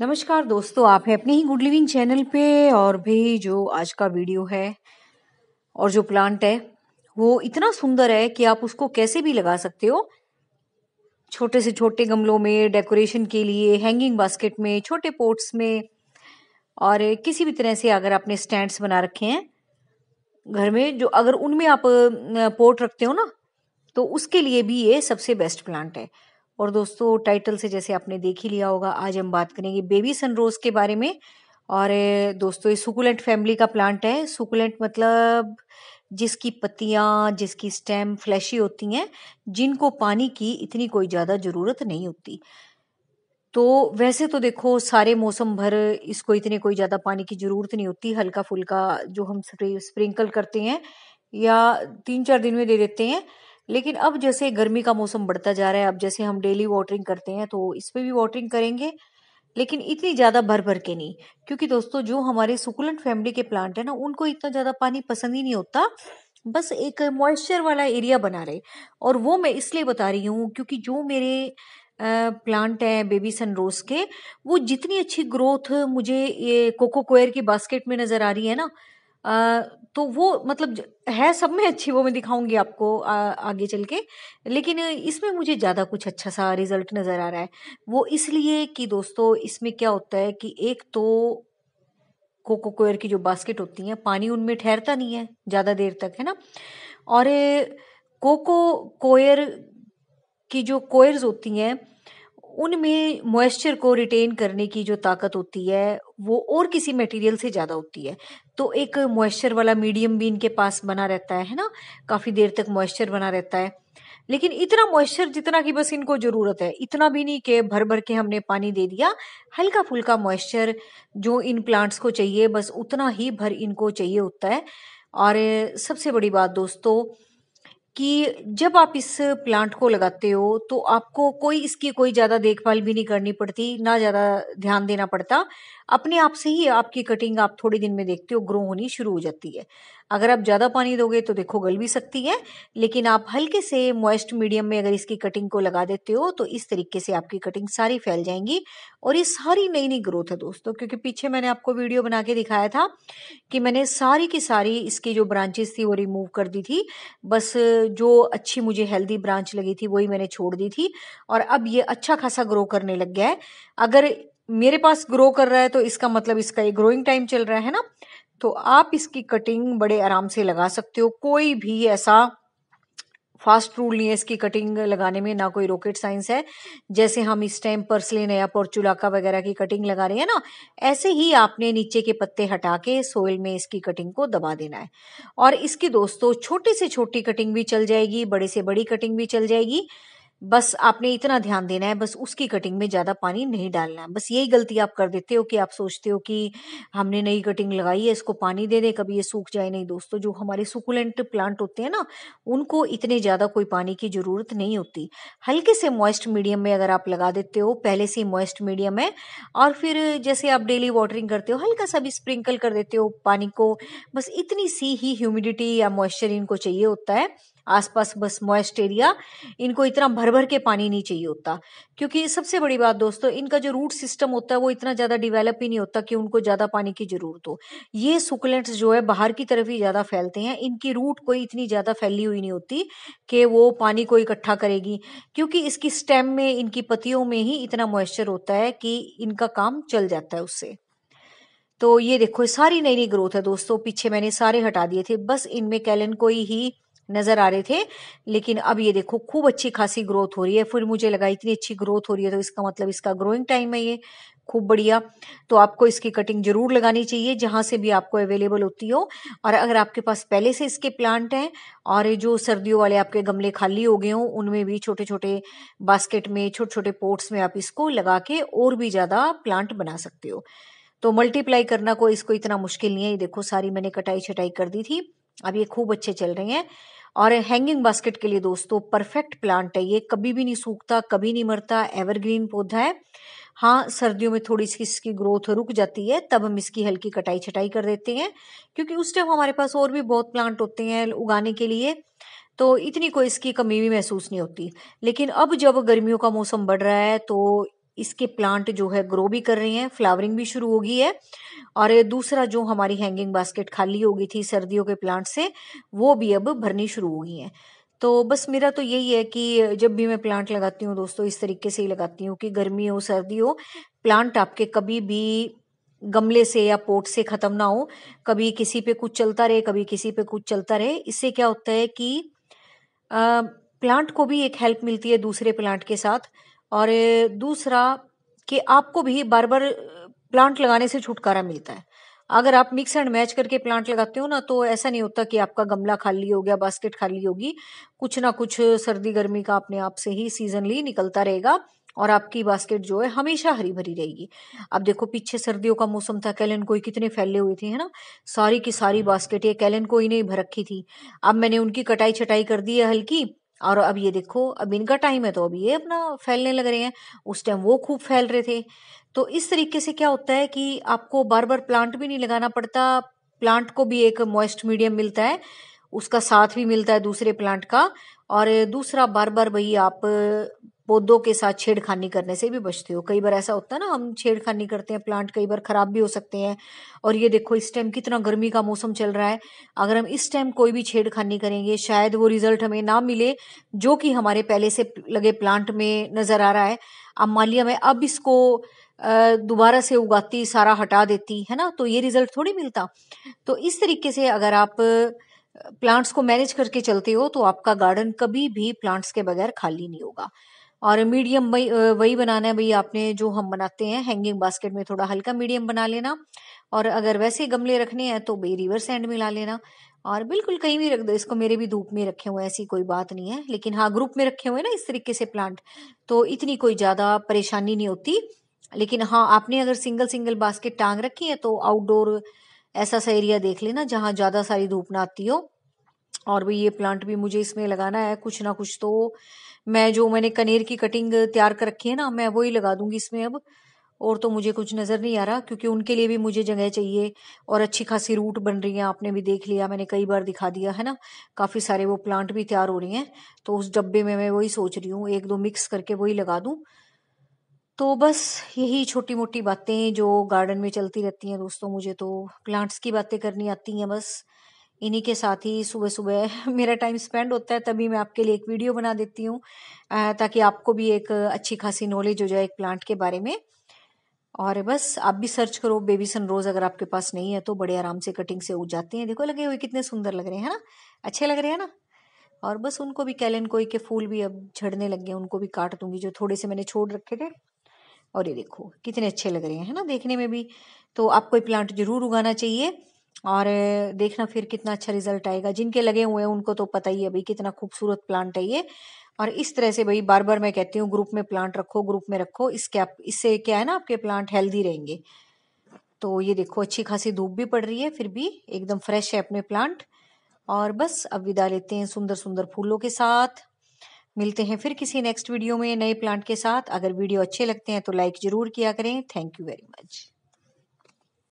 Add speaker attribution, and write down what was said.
Speaker 1: नमस्कार दोस्तों आप है अपनी ही गुड लिविंग चैनल पे और भी जो आज का वीडियो है और जो प्लांट है वो इतना सुंदर है कि आप उसको कैसे भी लगा सकते हो छोटे से छोटे गमलों में डेकोरेशन के लिए हैंगिंग बास्केट में छोटे पोट्स में और किसी भी तरह से अगर आपने स्टैंड्स बना रखे हैं घर में जो अगर उनमें आप पोर्ट रखते हो ना तो उसके लिए भी ये सबसे बेस्ट प्लांट है और दोस्तों टाइटल से जैसे आपने देख ही लिया होगा आज हम बात करेंगे बेबी सनरोज के बारे में और दोस्तों ये सुकुलेंट फैमिली का प्लांट है सुकुलेंट मतलब जिसकी पत्तियाँ जिसकी स्टेम फ्लैशी होती हैं जिनको पानी की इतनी कोई ज़्यादा ज़रूरत नहीं होती तो वैसे तो देखो सारे मौसम भर इसको इतने कोई ज़्यादा पानी की ज़रूरत नहीं होती हल्का फुल्का जो हम स्प्रिंकल करते हैं या तीन चार दिन में दे देते हैं लेकिन अब जैसे गर्मी का मौसम बढ़ता जा रहा है अब जैसे हम डेली वाटरिंग करते हैं तो इस पर भी वाटरिंग करेंगे लेकिन इतनी ज़्यादा भर भर के नहीं क्योंकि दोस्तों जो हमारे सुकुलेंट फैमिली के प्लांट है ना उनको इतना ज़्यादा पानी पसंद ही नहीं होता बस एक मॉइस्चर वाला एरिया बना रहे और वो मैं इसलिए बता रही हूँ क्योंकि जो मेरे प्लांट हैं बेबी सनरोज के वो जितनी अच्छी ग्रोथ मुझे ये कोको कोयर की बास्केट में नज़र आ रही है ना तो वो मतलब है सब में अच्छी वो मैं दिखाऊंगी आपको आ, आगे चल के लेकिन इसमें मुझे ज़्यादा कुछ अच्छा सा रिजल्ट नज़र आ रहा है वो इसलिए कि दोस्तों इसमें क्या होता है कि एक तो कोको कोयर की जो बास्केट होती हैं पानी उनमें ठहरता नहीं है ज़्यादा देर तक है ना और कोको कोयर की जो कोयर्स होती हैं उनमें मॉइस्चर को रिटेन करने की जो ताकत होती है वो और किसी मटेरियल से ज़्यादा होती है तो एक मॉइस्चर वाला मीडियम भी इनके पास बना रहता है है ना काफ़ी देर तक मॉइस्चर बना रहता है लेकिन इतना मॉइस्चर जितना कि बस इनको ज़रूरत है इतना भी नहीं कि भर भर के हमने पानी दे दिया हल्का फुल्का मॉइस्चर जो इन प्लांट्स को चाहिए बस उतना ही भर इनको चाहिए होता है और सबसे बड़ी बात दोस्तों कि जब आप इस प्लांट को लगाते हो तो आपको कोई इसकी कोई ज़्यादा देखभाल भी नहीं करनी पड़ती ना ज़्यादा ध्यान देना पड़ता अपने आप से ही आपकी कटिंग आप थोड़े दिन में देखते हो ग्रो होनी शुरू हो जाती है अगर आप ज़्यादा पानी दोगे तो देखो गल भी सकती है लेकिन आप हल्के से मॉइस्ट मीडियम में अगर इसकी कटिंग को लगा देते हो तो इस तरीके से आपकी कटिंग सारी फैल जाएंगी और ये सारी नई नई ग्रोथ है दोस्तों क्योंकि पीछे मैंने आपको वीडियो बना के दिखाया था कि मैंने सारी की सारी इसकी जो ब्रांचेस थी वो रिमूव कर दी थी बस जो अच्छी मुझे हेल्दी ब्रांच लगी थी वही मैंने छोड़ दी थी और अब ये अच्छा खासा ग्रो करने लग गया है अगर मेरे पास ग्रो कर रहा है तो इसका मतलब इसका ये ग्रोइंग टाइम चल रहा है ना तो आप इसकी कटिंग बड़े आराम से लगा सकते हो कोई भी ऐसा फास्ट रूल नहीं है इसकी कटिंग लगाने में ना कोई रॉकेट साइंस है जैसे हम इस टाइम पर्सलिन या पोर्चुलाका वगैरह की कटिंग लगा रहे हैं ना ऐसे ही आपने नीचे के पत्ते हटा के सोयल में इसकी कटिंग को दबा देना है और इसकी दोस्तों छोटी से छोटी कटिंग भी चल जाएगी बड़े से बड़ी कटिंग भी चल जाएगी बस आपने इतना ध्यान देना है बस उसकी कटिंग में ज़्यादा पानी नहीं डालना है बस यही गलती आप कर देते हो कि आप सोचते हो कि हमने नई कटिंग लगाई है इसको पानी दे दें कभी ये सूख जाए नहीं दोस्तों जो हमारे सुकुलेंट प्लांट होते हैं ना उनको इतने ज़्यादा कोई पानी की ज़रूरत नहीं होती हल्के से मॉइस्ट मीडियम में अगर आप लगा देते हो पहले से ही मॉइस्ट मीडियम है और फिर जैसे आप डेली वाटरिंग करते हो हल्का सा भी स्प्रिंकल कर देते हो पानी को बस इतनी सी ही ह्यूमिडिटी या मॉइस्चर इनको चाहिए होता है आसपास बस मॉइस्ट एरिया इनको इतना भर भर के पानी नहीं चाहिए होता क्योंकि सबसे बड़ी बात दोस्तों इनका जो रूट सिस्टम होता है वो इतना ज़्यादा डिवेलप ही नहीं होता कि उनको ज़्यादा पानी की ज़रूरत हो ये सुकलेंट्स जो है बाहर की तरफ ही ज़्यादा फैलते हैं इनकी रूट कोई इतनी ज़्यादा फैली हुई नहीं होती कि वो पानी को इकट्ठा करेगी क्योंकि इसकी स्टेम में इनकी पतियों में ही इतना मॉइस्चर होता है कि इनका काम चल जाता है उससे तो ये देखो सारी नई नई ग्रोथ है दोस्तों पीछे मैंने सारे हटा दिए थे बस इनमें कैलन कोई ही नज़र आ रहे थे लेकिन अब ये देखो खूब अच्छी खासी ग्रोथ हो रही है फिर मुझे लगा इतनी अच्छी ग्रोथ हो रही है तो इसका मतलब इसका ग्रोइंग टाइम है ये खूब बढ़िया तो आपको इसकी कटिंग जरूर लगानी चाहिए जहां से भी आपको अवेलेबल होती हो और अगर आपके पास पहले से इसके प्लांट हैं और जो सर्दियों वाले आपके गमले खाली हो गए हों उनमें भी छोटे छोटे बास्केट में छोटे छोटे पोर्ट्स में आप इसको लगा के और भी ज़्यादा प्लांट बना सकते हो तो मल्टीप्लाई करना कोई इसको इतना मुश्किल नहीं है देखो सारी मैंने कटाई छटाई कर दी थी अब ये खूब अच्छे चल रहे हैं और हैंगिंग बास्केट के लिए दोस्तों परफेक्ट प्लांट है ये कभी भी नहीं सूखता कभी नहीं मरता एवरग्रीन पौधा है हाँ सर्दियों में थोड़ी सी इसकी ग्रोथ रुक जाती है तब हम इसकी हल्की कटाई छटाई कर देते हैं क्योंकि उस टाइम हमारे पास और भी बहुत प्लांट होते हैं उगाने के लिए तो इतनी कोई इसकी कमी भी महसूस नहीं होती लेकिन अब जब गर्मियों का मौसम बढ़ रहा है तो इसके प्लांट जो है ग्रो भी कर रहे हैं फ्लावरिंग भी शुरू हो गई है और ये दूसरा जो हमारी हैंगिंग बास्केट खाली हो गई थी सर्दियों के प्लांट से वो भी अब भरनी शुरू हो गई है तो बस मेरा तो यही है कि जब भी मैं प्लांट लगाती हूँ दोस्तों इस तरीके से ही लगाती हूँ कि गर्मी हो सर्दी हो प्लांट आपके कभी भी गमले से या पोट से ख़त्म ना हो कभी किसी पे कुछ चलता रहे कभी किसी पे कुछ चलता रहे इससे क्या होता है कि आ, प्लांट को भी एक हेल्प मिलती है दूसरे प्लांट के साथ और दूसरा कि आपको भी बार बार प्लांट लगाने से छुटकारा मिलता है अगर आप मिक्स एंड मैच करके प्लांट लगाते हो ना तो ऐसा नहीं होता कि आपका गमला खाली हो गया बास्केट खाली होगी कुछ ना कुछ सर्दी गर्मी का अपने आप से ही सीजनली निकलता रहेगा और आपकी बास्केट जो है हमेशा हरी भरी रहेगी अब देखो पीछे सर्दियों का मौसम था कैलन कोई कितने फैले हुए थे है ना सारी की सारी बास्केट ये कैलन कोई नहीं भर रखी थी अब मैंने उनकी कटाई छटाई कर दी है हल्की और अब ये देखो अब इनका टाइम है तो अब ये अपना फैलने लग रहे हैं उस टाइम वो खूब फैल रहे थे तो इस तरीके से क्या होता है कि आपको बार बार प्लांट भी नहीं लगाना पड़ता प्लांट को भी एक मॉइस्ट मीडियम मिलता है उसका साथ भी मिलता है दूसरे प्लांट का और दूसरा बार बार भाई आप पौधों के साथ छेड़खानी करने से भी बचते हो कई बार ऐसा होता है ना हम छेड़खानी करते हैं प्लांट कई बार खराब भी हो सकते हैं और ये देखो इस टाइम कितना गर्मी का मौसम चल रहा है अगर हम इस टाइम कोई भी छेड़खानी करेंगे शायद वो रिजल्ट हमें ना मिले जो कि हमारे पहले से लगे प्लांट में नजर आ रहा है अब मान लिया मैं अब इसको दोबारा से उगाती सारा हटा देती है ना तो ये रिजल्ट थोड़ी मिलता तो इस तरीके से अगर आप प्लांट्स को मैनेज करके चलते हो तो आपका गार्डन कभी भी प्लांट्स के बगैर खाली नहीं होगा और मीडियम वही वही बनाना है भाई आपने जो हम बनाते हैं हैंगिंग बास्केट में थोड़ा हल्का मीडियम बना लेना और अगर वैसे गमले रखने हैं तो भाई रिवर्स सैंड में ला लेना और बिल्कुल कहीं भी रख दो इसको मेरे भी धूप में रखे हुए हैं ऐसी कोई बात नहीं है लेकिन हाँ ग्रुप में रखे हुए ना इस तरीके से प्लांट तो इतनी कोई ज़्यादा परेशानी नहीं होती लेकिन हाँ आपने अगर सिंगल सिंगल बास्केट टांग रखी है तो आउटडोर ऐसा सा एरिया देख लेना जहाँ ज़्यादा सारी धूप ना आती हो और भाई ये प्लांट भी मुझे इसमें लगाना है कुछ ना कुछ तो मैं जो मैंने कनेर की कटिंग तैयार कर रखी है ना मैं वही लगा दूंगी इसमें अब और तो मुझे कुछ नज़र नहीं आ रहा क्योंकि उनके लिए भी मुझे जगह चाहिए और अच्छी खासी रूट बन रही है आपने भी देख लिया मैंने कई बार दिखा दिया है ना काफ़ी सारे वो प्लांट भी तैयार हो रही हैं तो उस डब्बे में मैं वही सोच रही हूँ एक दो मिक्स करके वही लगा दूँ तो बस यही छोटी मोटी बातें जो गार्डन में चलती रहती हैं दोस्तों मुझे तो प्लांट्स की बातें करनी आती हैं बस इन्हीं के साथ ही सुबह सुबह मेरा टाइम स्पेंड होता है तभी मैं आपके लिए एक वीडियो बना देती हूँ ताकि आपको भी एक अच्छी खासी नॉलेज हो जाए एक प्लांट के बारे में और बस आप भी सर्च करो बेबी सनरोज अगर आपके पास नहीं है तो बड़े आराम से कटिंग से उग जाते हैं देखो लगे हुए कितने सुंदर लग रहे हैं ना अच्छे लग रहे हैं ना और बस उनको भी कैलन कोई के फूल भी अब झड़ने लग गए उनको भी काट दूंगी जो थोड़े से मैंने छोड़ रखे थे और ये देखो कितने अच्छे लग रहे हैं है ना देखने में भी तो आपको ये प्लांट जरूर उगाना चाहिए और देखना फिर कितना अच्छा रिजल्ट आएगा जिनके लगे हुए हैं उनको तो पता ही है भाई कितना खूबसूरत प्लांट है ये और इस तरह से भाई बार बार मैं कहती हूँ ग्रुप में प्लांट रखो ग्रुप में रखो इसके आप इससे क्या है ना आपके प्लांट हेल्दी रहेंगे तो ये देखो अच्छी खासी धूप भी पड़ रही है फिर भी एकदम फ्रेश है अपने प्लांट और बस अब विदा लेते हैं सुंदर सुंदर फूलों के साथ मिलते हैं फिर किसी नेक्स्ट वीडियो में नए प्लांट के साथ अगर वीडियो अच्छे लगते हैं तो लाइक ज़रूर किया करें थैंक यू वेरी मच